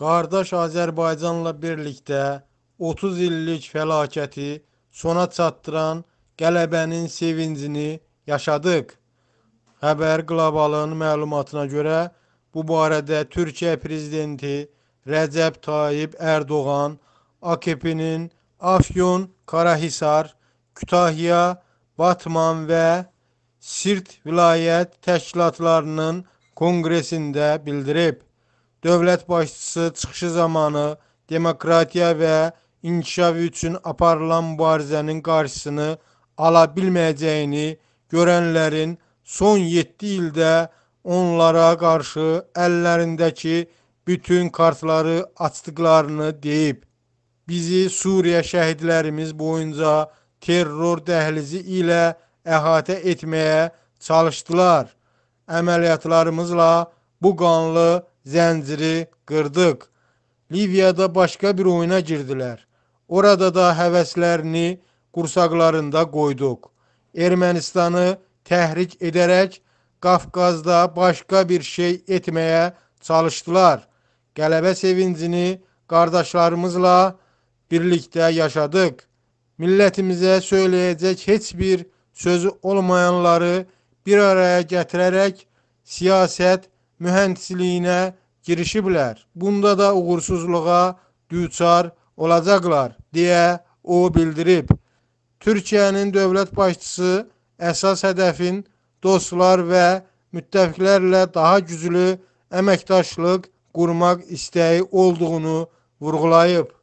qardaş Azərbaycanla birlikdə 30 illik fəlakəti sona çatdıran qələbənin sevincini yaşadıq. Xəbər Qlobalın məlumatına görə bu barədə Türkiyə prezidenti Rəcəb Tayyib Ərdoğan AKP-nin Afyon, Karahisar, Kütahya, Batman və Sirt vilayət təşkilatlarının konqresində bildirib dövlət başçısı çıxışı zamanı demokratiya və inkişaf üçün aparılan mübarizənin qarşısını ala bilməyəcəyini görənlərin son 7 ildə onlara qarşı əllərindəki bütün kartları açdıqlarını deyib. Bizi Suriya şəhidlərimiz boyunca terror dəhlizi ilə əhatə etməyə çalışdılar. Əməliyyatlarımızla bu qanlı zənciri qırdıq. Liviyada başqa bir oyuna girdilər. Orada da həvəslərini qursaqlarında qoyduq. Ermənistanı təhrik edərək Qafqazda başqa bir şey etməyə çalışdılar. Qələbə sevincini qardaşlarımızla birlikdə yaşadıq. Millətimizə söyləyəcək heç bir sözü olmayanları bir araya gətirərək siyasət mühəndisliyinə girişiblər. Bunda da uğursuzluğa düçar olacaqlar, deyə o bildirib. Türkiyənin dövlət başçısı əsas hədəfin dostlar və müttəfiqlərlə daha güclü əməkdaşlıq qurmaq istəyi olduğunu vurğulayıb.